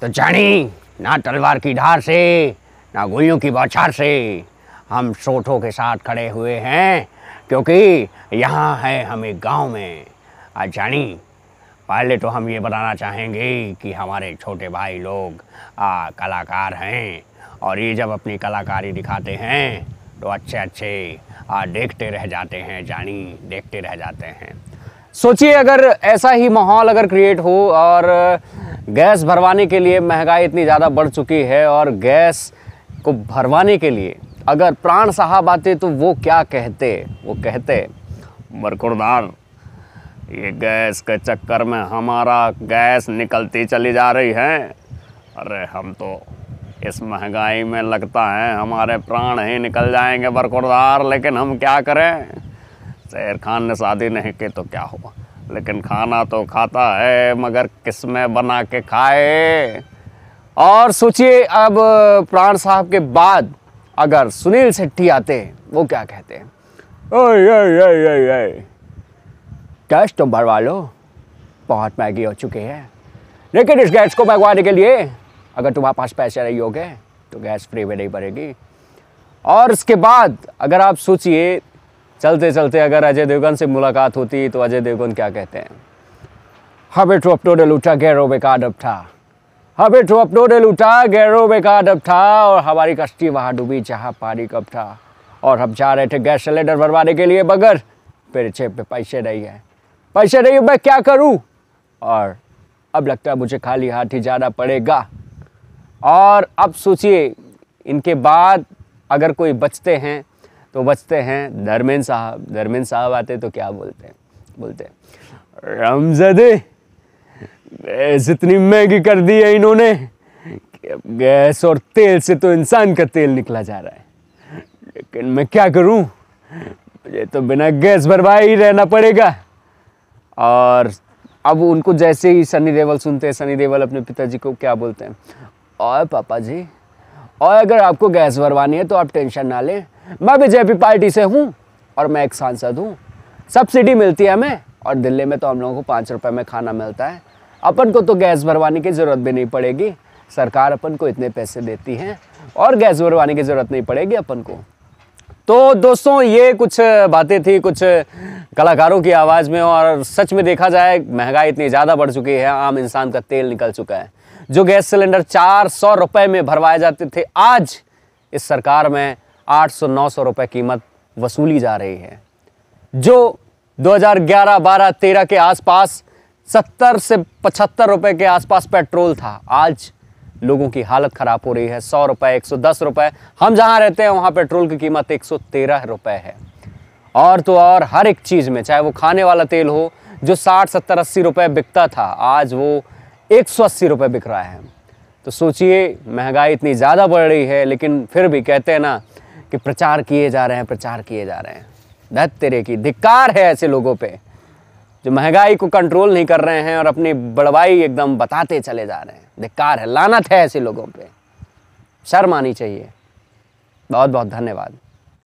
तो जानी ना तलवार की धार से ना गोलियों की बौछार से हम सोठों के साथ खड़े हुए हैं क्योंकि यहाँ है हम एक गाँव में आज जानी पहले तो हम ये बताना चाहेंगे कि हमारे छोटे भाई लोग आ, कलाकार हैं और ये जब अपनी कलाकारी दिखाते हैं तो अच्छे अच्छे आ, देखते रह जाते हैं जानी देखते रह जाते हैं सोचिए अगर ऐसा ही माहौल अगर क्रिएट हो और गैस भरवाने के लिए महंगाई इतनी ज़्यादा बढ़ चुकी है और गैस को भरवाने के लिए अगर प्राण साहब आते तो वो क्या कहते वो कहते मरकुरदार ये गैस के चक्कर में हमारा गैस निकलती चली जा रही है अरे हम तो इस महंगाई में लगता है हमारे प्राण ही निकल जाएंगे बरकुरदार लेकिन हम क्या करें शेर खान ने शादी नहीं की तो क्या हुआ लेकिन खाना तो खाता है मगर किस में बना के खाए और सोचिए अब प्राण साहब के बाद अगर सुनील सेट्टी आते वो क्या कहते हैं कैश तुम भरवा लो बहुत महंगी हो चुकी है लेकिन इस गैस को मंगवाने के लिए अगर तुम्हारे पास पैसे नहीं हो गए तो गैस फ्री में नहीं भरेगी और इसके बाद अगर आप सोचिए चलते चलते अगर अजय देवगन से मुलाकात होती तो अजय देवगन क्या कहते हैं हबे अपटो डे लूटा गैरो बेकार था हबे अपटो डे लूटा गैरो बेकार था और हमारी कश्ती वहाँ डूबी जहाँ पारी कब था और हम जा रहे थे गैस सिलेंडर भरवाने के लिए बगर मेरे छेप पे पैसे नहीं है पैसे नहीं मैं क्या करूँ और अब लगता है मुझे खाली हाथ ही जाना पड़ेगा और अब सोचिए इनके बाद अगर कोई बचते हैं तो बचते हैं धर्मेंद्र साहब धर्मेंद्र साहब आते तो क्या बोलते हैं बोलते रामजदे रामजदे जितनी महंगी कर दी है इन्होंने गैस और तेल से तो इंसान का तेल निकला जा रहा है लेकिन मैं क्या करूं मुझे तो बिना गैस भरवाए ही रहना पड़ेगा और अब उनको जैसे ही सनी देवल सुनते हैं सनी देवल अपने पिताजी को क्या बोलते हैं और पापा जी और अगर आपको गैस भरवानी है तो आप टेंशन ना लें मैं बीजेपी पार्टी से हूँ और मैं एक सांसद हूँ सब्सिडी मिलती है हमें और दिल्ली में तो हम लोगों को पाँच रुपये में खाना मिलता है अपन को तो गैस भरवाने की ज़रूरत भी नहीं पड़ेगी सरकार अपन को इतने पैसे देती है और गैस भरवाने की ज़रूरत नहीं पड़ेगी अपन को तो दोस्तों ये कुछ बातें थी कुछ कलाकारों की आवाज़ में और सच में देखा जाए महंगाई इतनी ज़्यादा बढ़ चुकी है आम इंसान का तेल निकल चुका है जो गैस सिलेंडर चार सौ रुपये में भरवाए जाते थे आज इस सरकार में 800 सौ रुपये कीमत वसूली जा रही है जो 2011 12 13 के आसपास 70 से 75 रुपए के आसपास पेट्रोल था आज लोगों की हालत ख़राब हो रही है सौ रुपये एक सौ दस रुपये हम जहाँ रहते हैं वहाँ पेट्रोल की कीमत एक सौ तेरह रुपये है और तो और हर एक चीज़ में चाहे वो खाने वाला तेल हो जो साठ सत्तर अस्सी रुपये बिकता था आज वो एक सौ अस्सी रुपये बिक रहा है तो सोचिए महंगाई इतनी ज़्यादा बढ़ रही है लेकिन फिर भी कहते हैं ना कि प्रचार किए जा रहे हैं प्रचार किए जा रहे हैं दत तेरे की धिक्कार है ऐसे लोगों पे जो महंगाई को कंट्रोल नहीं कर रहे हैं और अपनी बड़वाई एकदम बताते चले जा रहे हैं धिक्कार है लानत है ऐसे लोगों पे शर्म आनी चाहिए बहुत बहुत धन्यवाद